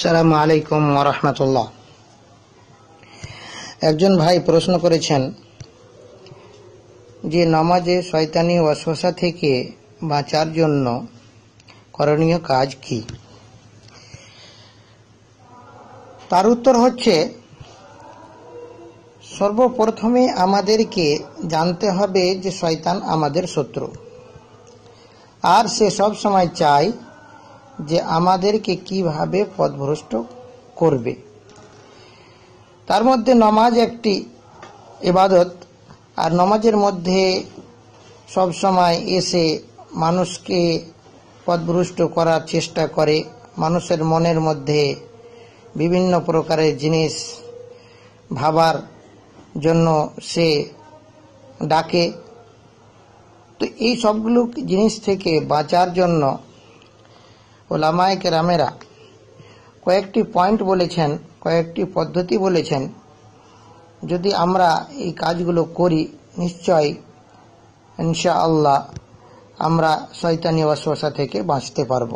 সালাম আলাইকুম ওরহমতুল্লাহ একজন ভাই প্রশ্ন করেছেন যে নামাজে শয়তানি ওয়াসা থেকে বাঁচার জন্য করণীয় কাজ কি তার উত্তর হচ্ছে সর্বপ্রথমে আমাদেরকে জানতে হবে যে শয়তান আমাদের শত্রু আর সে সব সময় চায় যে আমাদেরকে কিভাবে পদভ্রষ্ট করবে তার মধ্যে নমাজ একটি এবাদত আর নমাজের মধ্যে সবসময় এসে মানুষকে পদভ্রষ্ট করার চেষ্টা করে মানুষের মনের মধ্যে বিভিন্ন প্রকারের জিনিস ভাবার জন্য সে ডাকে তো এই সবগুলো জিনিস থেকে বাঁচার জন্য ওলামায় কেরামেরা কয়েকটি পয়েন্ট বলেছেন কয়েকটি পদ্ধতি বলেছেন যদি আমরা এই কাজগুলো করি নিশ্চয় ইনশা আল্লাহ আমরা শয়তানি ওয়াসওয়াসা থেকে বাঁচতে পারব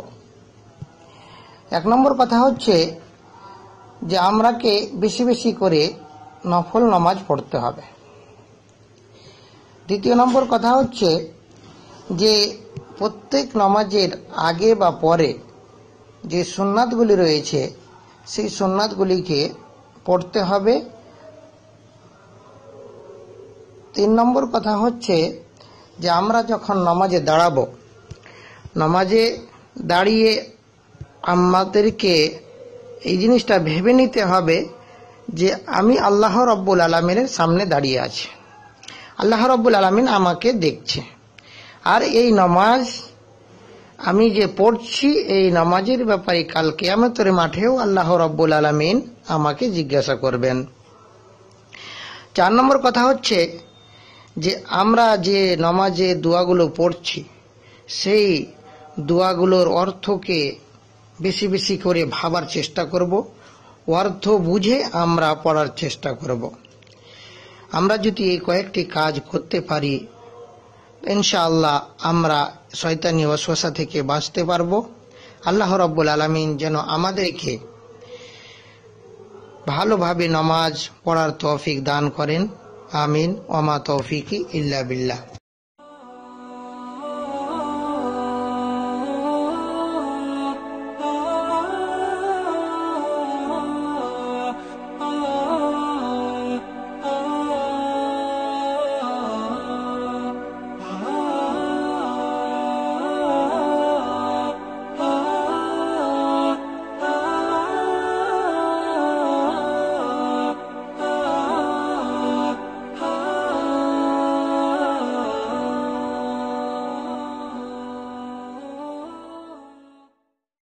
এক নম্বর কথা হচ্ছে যে আমরাকে বেশি বেশি করে নফল নামাজ পড়তে হবে দ্বিতীয় নম্বর কথা হচ্ছে যে প্রত্যেক নমাজের আগে বা পরে যে সোনাদগুলি রয়েছে সেই সোনাদগুলিকে পড়তে হবে তিন নম্বর কথা হচ্ছে যে আমরা যখন নমাজে দাঁড়াবো নমাজে দাঁড়িয়ে আমাদেরকে এই জিনিসটা ভেবে নিতে হবে যে আমি আল্লাহ রব্বুল আলমিনের সামনে দাঁড়িয়ে আছি আল্লাহ রব্বুল আলমিন আমাকে দেখছে আর এই নামাজ আমি যে পড়ছি এই নামাজের ব্যাপারে কালকে কেয়ামতের মাঠেও আল্লাহ রব্বুল আলমিন আমাকে জিজ্ঞাসা করবেন চার নম্বর কথা হচ্ছে যে আমরা যে নামাজে দোয়াগুলো পড়ছি সেই দোয়াগুলোর অর্থকে বেশি বেশি করে ভাবার চেষ্টা করব অর্থ বুঝে আমরা পড়ার চেষ্টা করব আমরা যদি এই কয়েকটি কাজ করতে পারি ইনশাআল্লাহ আমরা শয়তানি ওয়াসওয়াসা থেকে বাঁচতে পারব আল্লাহ রব্বুল আলমিন যেন আমাদেরকে ভালোভাবে নমাজ পড়ার তৌফিক দান করেন আমিন ওমা তৌফিকি ইল্লা বিল্লাহ